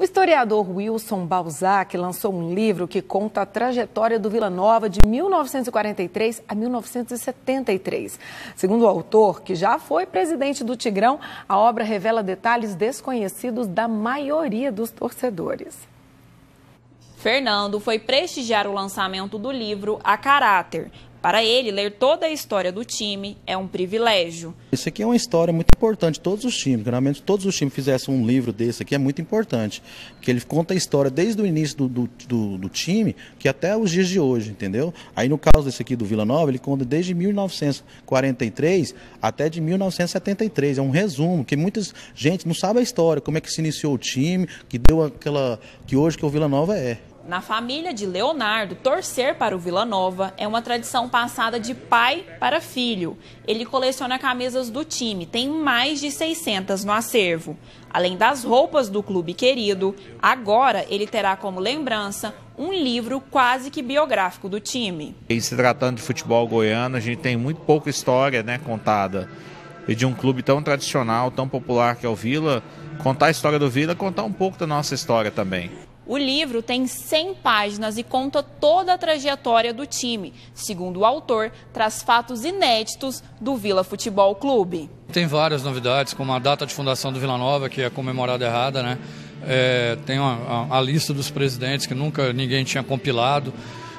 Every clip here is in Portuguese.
O historiador Wilson Balzac lançou um livro que conta a trajetória do Vila Nova de 1943 a 1973. Segundo o autor, que já foi presidente do Tigrão, a obra revela detalhes desconhecidos da maioria dos torcedores. Fernando foi prestigiar o lançamento do livro A Caráter para ele, ler toda a história do time é um privilégio. Isso aqui é uma história muito importante, todos os times, realmente todos os times fizessem um livro desse aqui, é muito importante, porque ele conta a história desde o início do, do, do, do time, que até os dias de hoje, entendeu? Aí no caso desse aqui do Vila Nova, ele conta desde 1943 até de 1973, é um resumo, que muita gente não sabe a história, como é que se iniciou o time, que deu aquela, que hoje que o Vila Nova é. Na família de Leonardo, torcer para o Vila Nova é uma tradição passada de pai para filho. Ele coleciona camisas do time, tem mais de 600 no acervo. Além das roupas do clube querido, agora ele terá como lembrança um livro quase que biográfico do time. E se tratando de futebol goiano, a gente tem muito pouca história né, contada. E de um clube tão tradicional, tão popular que é o Vila, contar a história do Vila, contar um pouco da nossa história também. O livro tem 100 páginas e conta toda a trajetória do time. Segundo o autor, traz fatos inéditos do Vila Futebol Clube. Tem várias novidades, como a data de fundação do Vila Nova, que é comemorada errada, né? É, tem uma, a, a lista dos presidentes que nunca ninguém tinha compilado,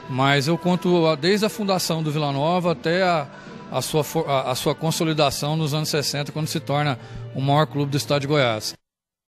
mas eu conto desde a fundação do Vila Nova até a, a sua, a, a sua consolidação nos anos 60, quando se torna o maior clube do estado de Goiás.